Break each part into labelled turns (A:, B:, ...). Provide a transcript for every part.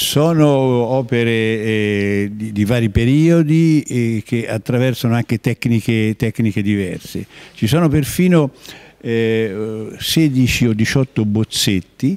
A: Sono opere eh, di, di, vari periodi eh, che attraversano anche tecniche, tecniche, diverse. Ci sono perfino eh, 16 o 18 bozzetti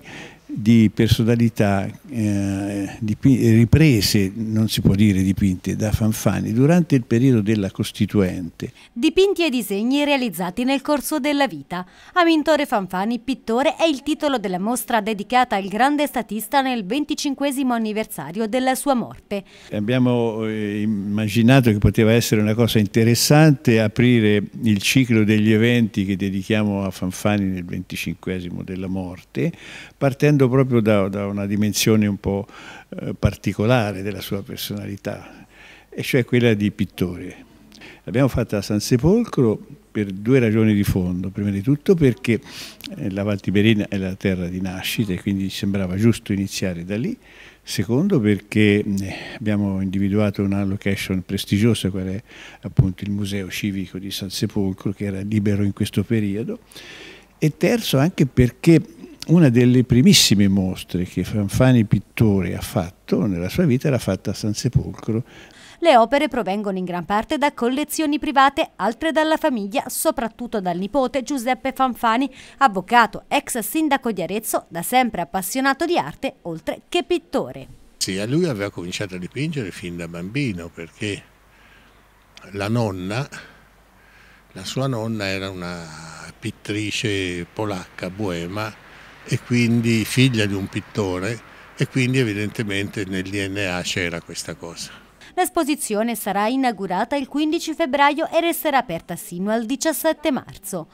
A: di personalità eh, riprese, non si può dire dipinte, da Fanfani durante il periodo della Costituente.
B: Dipinti e disegni realizzati nel corso della vita. Amintore Fanfani, pittore, è il titolo della mostra dedicata al grande statista nel 25 anniversario della sua morte.
A: Abbiamo eh, immaginato che poteva essere una cosa interessante aprire il ciclo degli eventi che dedichiamo a Fanfani nel 25 della morte, partendo partendo proprio da, da una dimensione un po' eh, particolare della sua personalità, e cioè quella di pittore. L'abbiamo fatta a San Sepolcro per due ragioni di fondo. Prima di tutto perché eh, la Valtiberina è la terra di nascita e quindi ci sembrava giusto iniziare da lì. Secondo perché abbiamo individuato una location prestigiosa, qual è appunto il Museo Civico di San Sepolcro, che era libero in questo periodo. E terzo anche perché una delle primissime mostre che Fanfani Pittore ha fatto nella sua vita era fatta a San Sepolcro.
B: Le opere provengono in gran parte da collezioni private, altre dalla famiglia, soprattutto dal nipote Giuseppe Fanfani, avvocato, ex sindaco di Arezzo, da sempre appassionato di arte, oltre che pittore.
C: Sì, a lui aveva cominciato a dipingere fin da bambino perché la nonna, la sua nonna era una pittrice polacca, boema, e quindi figlia di un pittore e quindi evidentemente nel DNA c'era questa cosa.
B: L'esposizione sarà inaugurata il 15 febbraio e resterà aperta sino al 17 marzo.